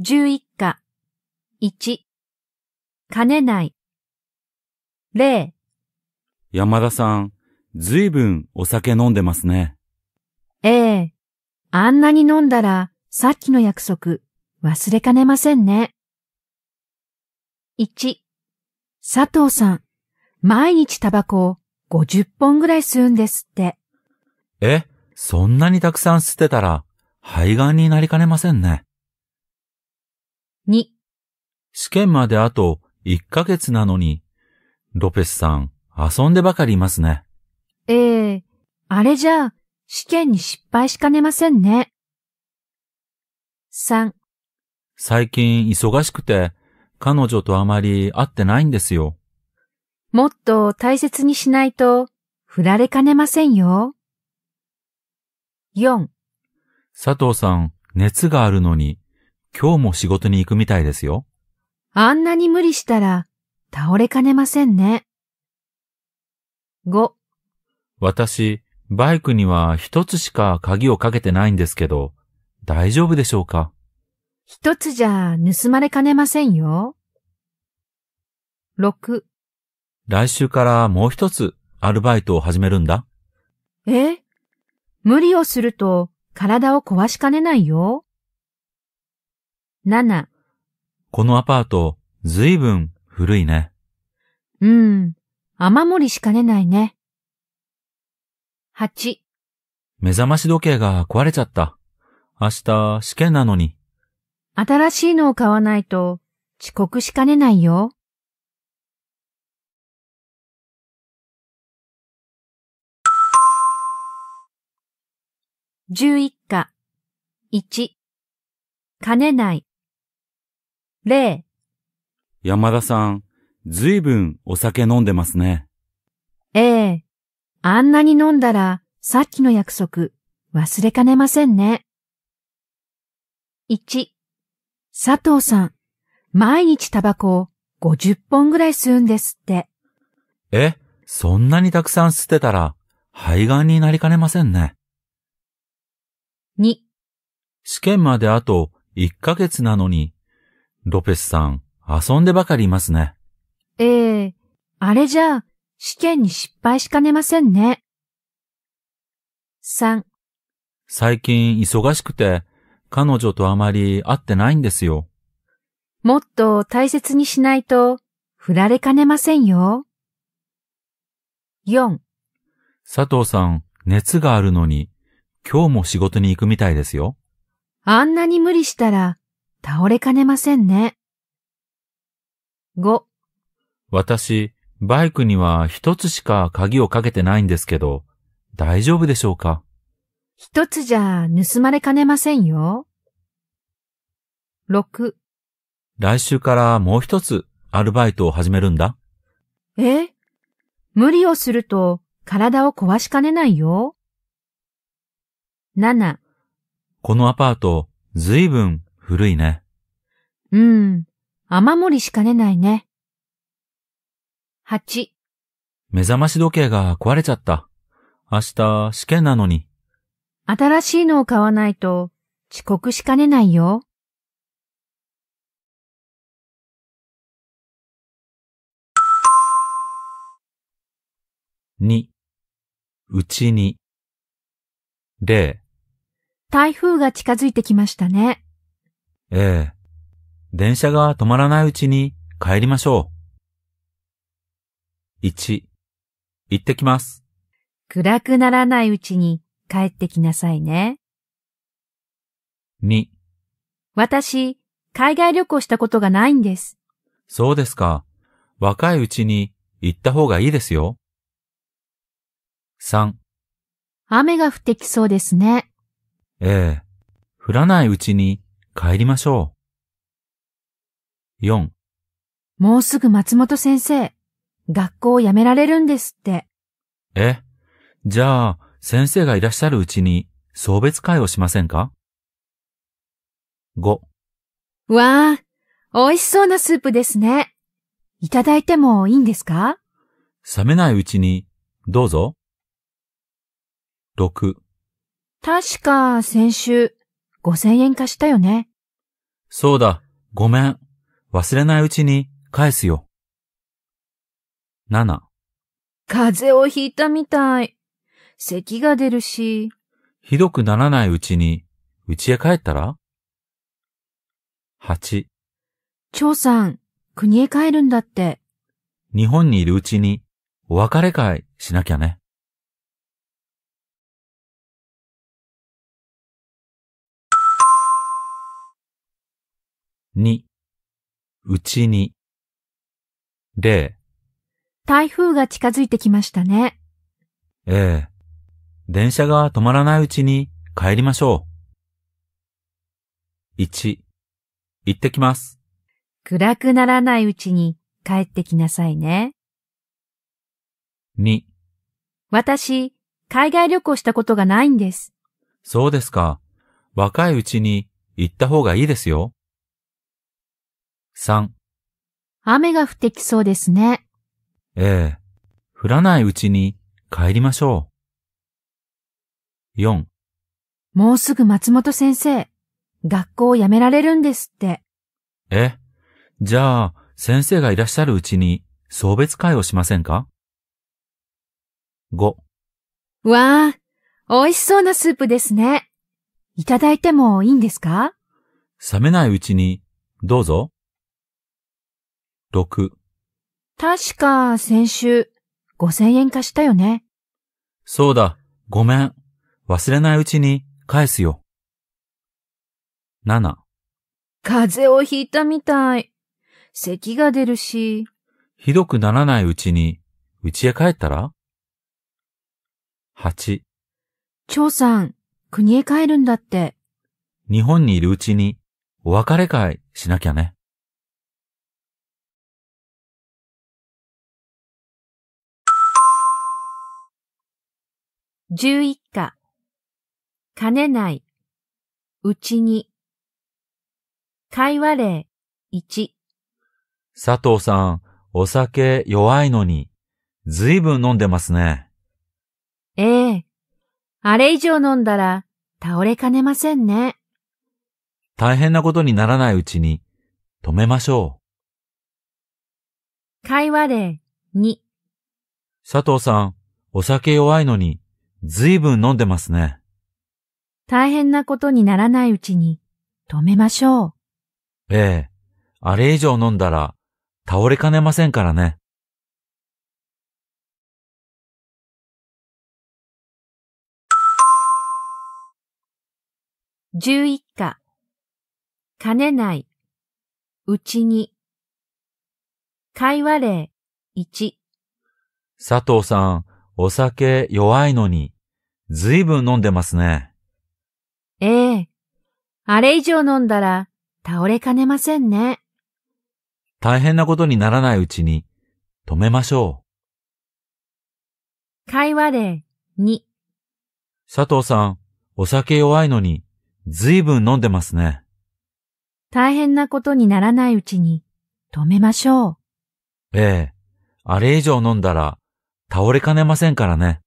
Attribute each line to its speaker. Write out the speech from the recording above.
Speaker 1: 11課1兼ねない例。
Speaker 2: 山田さん、ずいぶんお酒飲んでますね。
Speaker 1: ええ。あんなに飲んだらさっきの約束忘れかねませんね。1佐藤さん、毎日タバコを50本ぐらい吸うんですって。
Speaker 2: え、そんなにたくさん吸ってたら肺がんになりかねませんね。2試験まであと1ヶ月なのに、ロペスさん遊んでばかりいますね。
Speaker 1: ええー、あれじゃあ試験に失敗しかねませんね。3
Speaker 2: 最近忙しくて彼女とあまり会ってないんですよ。
Speaker 1: もっと大切にしないと振られかねませんよ。
Speaker 2: 4佐藤さん熱があるのに今日も仕事に行くみたいですよ。
Speaker 1: あんなに無理したら、倒れかねませんね。5。
Speaker 2: 私、バイクには一つしか鍵をかけてないんですけど、大丈夫でしょうか
Speaker 1: 一つじゃ盗まれかねませんよ。6。
Speaker 2: 来週からもう一つアルバイトを始めるんだ。
Speaker 1: え無理をすると体を壊しかねないよ。7
Speaker 2: このアパート、ずいぶん古いね。
Speaker 1: うん、雨漏りしかねないね。8
Speaker 2: 目覚まし時計が壊れちゃった。明日、試験なのに。
Speaker 1: 新しいのを買わないと、遅刻しかねないよ。11課1、兼ねない。例
Speaker 2: 山田さん、ずいぶんお酒飲んでますね。
Speaker 1: ええ。あんなに飲んだら、さっきの約束、忘れかねませんね。1、佐藤さん、毎日タバコを50本ぐらい吸うんですって。
Speaker 2: え、そんなにたくさん吸ってたら、肺がんになりかねませんね。2、試験まであと1ヶ月なのに、ロペスさん、遊んでばかりいますね。
Speaker 1: ええー、あれじゃあ、試験に失敗しかねませんね。3。
Speaker 2: 最近忙しくて、彼女とあまり会ってないんですよ。
Speaker 1: もっと大切にしないと、振られかねませんよ。4。
Speaker 2: 佐藤さん、熱があるのに、今日も仕事に行くみたいですよ。
Speaker 1: あんなに無理したら、倒れかねませんね。5、
Speaker 2: 私、バイクには一つしか鍵をかけてないんですけど、大丈夫でしょうか
Speaker 1: 一つじゃ盗まれかねませんよ。6、
Speaker 2: 来週からもう一つアルバイトを始めるんだ。
Speaker 1: え無理をすると体を壊しかねないよ。7、
Speaker 2: このアパート、ずいぶん古いね。
Speaker 1: うん。雨漏りしかねないね。八。
Speaker 2: 目覚まし時計が壊れちゃった。明日、試験なのに。
Speaker 1: 新しいのを買わないと、遅刻しかねないよ。
Speaker 2: 二。うちに。0。
Speaker 1: 台風が近づいてきましたね。
Speaker 2: ええ。電車が止まらないうちに帰りましょう。1、行ってきます。
Speaker 1: 暗くならないうちに帰ってきなさいね。2、私、海外旅行したことがないんです。
Speaker 2: そうですか。若いうちに行った方がいいですよ。3、
Speaker 1: 雨が降ってきそうですね。
Speaker 2: ええ。降らないうちに帰りましょう。4。
Speaker 1: もうすぐ松本先生、学校を辞められるんですって。
Speaker 2: え、じゃあ、先生がいらっしゃるうちに、送別会をしませんか ?5。
Speaker 1: わあ、美味しそうなスープですね。いただいてもいいんですか
Speaker 2: 冷めないうちに、どうぞ。6。
Speaker 1: 確か先週、五千円貸したよね。
Speaker 2: そうだ、ごめん。忘れないうちに返すよ。七。
Speaker 1: 風邪をひいたみたい。咳が出るし。
Speaker 2: ひどくならないうちに、うちへ帰ったら八。
Speaker 1: 長さん、国へ帰るんだって。
Speaker 2: 日本にいるうちに、お別れ会しなきゃね。に、うちに。例、
Speaker 1: 台風が近づいてきましたね。
Speaker 2: ええ。電車が止まらないうちに帰りましょう。1、行ってきます。
Speaker 1: 暗くならないうちに帰ってきなさいね。2、私、海外旅行したことがないんです。
Speaker 2: そうですか。若いうちに行った方がいいですよ。3
Speaker 1: 雨が降ってきそうですね。
Speaker 2: ええ。降らないうちに帰りましょう。4
Speaker 1: もうすぐ松本先生、学校を辞められるんですって。
Speaker 2: えじゃあ、先生がいらっしゃるうちに送別会をしませんか ?5
Speaker 1: わあ、美味しそうなスープですね。いただいてもいいんですか
Speaker 2: 冷めないうちに、どうぞ。6
Speaker 1: 確か先週5000円貸したよね。
Speaker 2: そうだ、ごめん。忘れないうちに返すよ。7
Speaker 1: 風邪をひいたみたい。咳が出るし。
Speaker 2: ひどくならないうちに、うちへ帰ったら ?8
Speaker 1: 蝶さん、国へ帰るんだって。
Speaker 2: 日本にいるうちに、お別れ会しなきゃね。
Speaker 1: 11課、兼ねない、うちに。会話例、1。
Speaker 2: 佐藤さん、お酒弱いのに、ずいぶん飲んでますね。
Speaker 1: ええ。あれ以上飲んだら、倒れかねませんね。
Speaker 2: 大変なことにならないうちに、止めましょ
Speaker 1: う。会話例、2。
Speaker 2: 佐藤さん、お酒弱いのに、ずいぶん飲んでますね。
Speaker 1: 大変なことにならないうちに止めましょう。
Speaker 2: ええ。あれ以上飲んだら倒れかねませんからね。
Speaker 1: 十一課。兼ねない。うちに。会話例一。
Speaker 2: 佐藤さん、お酒弱いのに。ずいぶん飲んでますね。
Speaker 1: ええ。あれ以上飲んだら倒れかねませんね。
Speaker 2: 大変なことにならないうちに止めましょ
Speaker 1: う。会話例2
Speaker 2: 佐藤さん、お酒弱いのにずいぶん飲んでますね。
Speaker 1: 大変なことにならないうちに止めましょう。
Speaker 2: ええ。あれ以上飲んだら倒れかねませんからね。